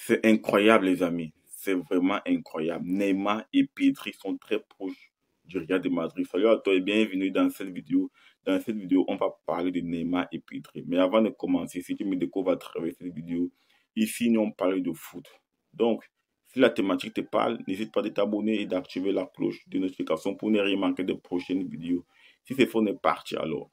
C'est incroyable, les amis. C'est vraiment incroyable. Neymar et Pedri sont très proches du Real de Madrid. Salut à toi et bienvenue dans cette vidéo. Dans cette vidéo, on va parler de Neymar et Pedri. Mais avant de commencer, si tu me découvres à travers cette vidéo, ici, nous on parle de foot. Donc, si la thématique te parle, n'hésite pas à t'abonner et d'activer la cloche de notification pour ne rien manquer de prochaines vidéos. Si c'est faux, on est parti alors.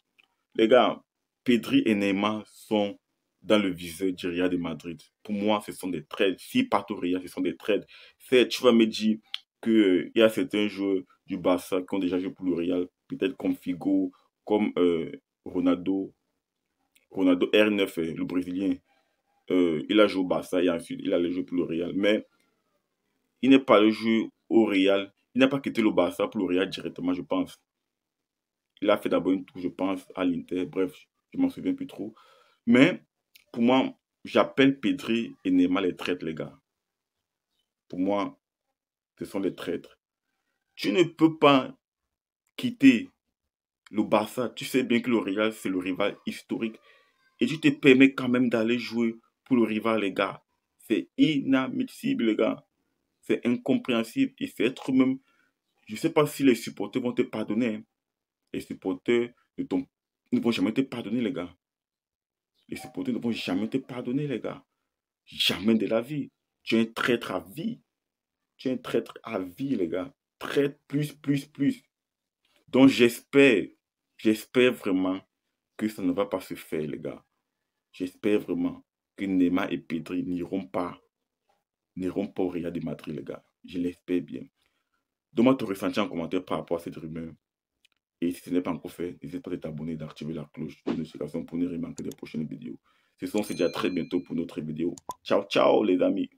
Les gars, Pedri et Neymar sont dans le viseur du Real de Madrid. Pour moi, ce sont des trades. Si partout au Real, ce sont des trades. Tu vas me dire qu'il il y a certains joueurs du Barça qui ont déjà joué pour le Real, peut-être comme Figo, comme euh, Ronaldo, Ronaldo R9, hein, le Brésilien. Euh, il a joué au Barça et ensuite il a joué pour le Real. Mais il n'est pas le jeu au Real. Il n'a pas quitté le Barça pour le Real directement, je pense. Il a fait d'abord une tour, je pense, à l'Inter. Bref, je m'en souviens plus trop. Mais pour moi, j'appelle Pedri et Neymar les traîtres, les gars. Pour moi, ce sont les traîtres. Tu ne peux pas quitter le Barça. Tu sais bien que le Real, c'est le rival historique. Et tu te permets quand même d'aller jouer pour le rival, les gars. C'est inadmissible, les gars. C'est incompréhensible. Et c'est être même. Je ne sais pas si les supporters vont te pardonner. Hein. Les supporters ne vont jamais te pardonner, les gars. Les supporters ne vont jamais te pardonner, les gars. Jamais de la vie. Tu es un traître à vie. Tu es un traître à vie, les gars. Traître plus, plus, plus. Donc j'espère, j'espère vraiment que ça ne va pas se faire, les gars. J'espère vraiment que Nema et Pedri n'iront pas, n'iront pas au Real de Madrid, les gars. Je l'espère bien. Donne-moi ton ressenti en commentaire par rapport à cette rumeur. Et si ce n'est pas encore fait, n'hésite pas à t'abonner et d'activer la cloche de notification pour ne rien manquer des prochaines vidéos. Ce sont déjà très bientôt pour notre vidéo. Ciao, ciao les amis